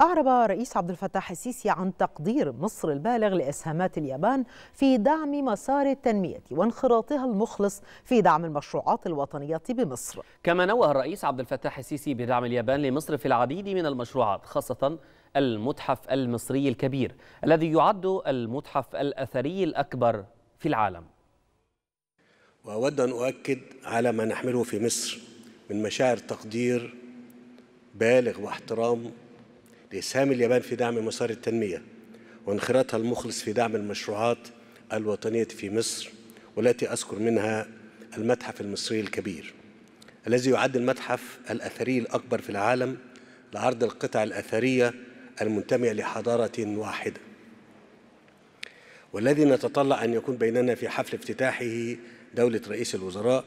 أعرب رئيس عبد الفتاح السيسي عن تقدير مصر البالغ لإسهامات اليابان في دعم مسار التنمية وانخراطها المخلص في دعم المشروعات الوطنية بمصر كما نوه الرئيس عبد الفتاح السيسي بدعم اليابان لمصر في العديد من المشروعات خاصة المتحف المصري الكبير الذي يعد المتحف الأثري الأكبر في العالم وأود أن أؤكد على ما نحمله في مصر من مشاعر تقدير بالغ واحترام لإسهام اليابان في دعم مسار التنمية وانخراطها المخلص في دعم المشروعات الوطنية في مصر والتي أذكر منها المتحف المصري الكبير الذي يعد المتحف الأثري الأكبر في العالم لعرض القطع الأثرية المنتمية لحضارة واحدة والذي نتطلع أن يكون بيننا في حفل افتتاحه دولة رئيس الوزراء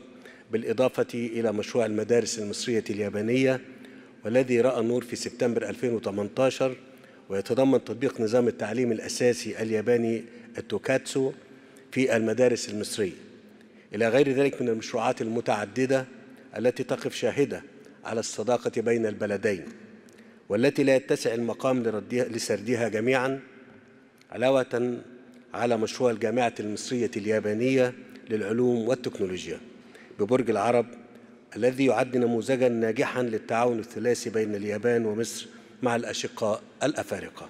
بالإضافة إلى مشروع المدارس المصرية اليابانية والذي رأى النور في سبتمبر 2018 ويتضمن تطبيق نظام التعليم الأساسي الياباني التوكاتسو في المدارس المصرية إلى غير ذلك من المشروعات المتعددة التي تقف شاهدة على الصداقة بين البلدين والتي لا يتسع المقام لسردها جميعا علاوة على مشروع الجامعة المصرية اليابانية للعلوم والتكنولوجيا ببرج العرب الذي يعد نموذجا ناجحا للتعاون الثلاثي بين اليابان ومصر مع الأشقاء الأفارقة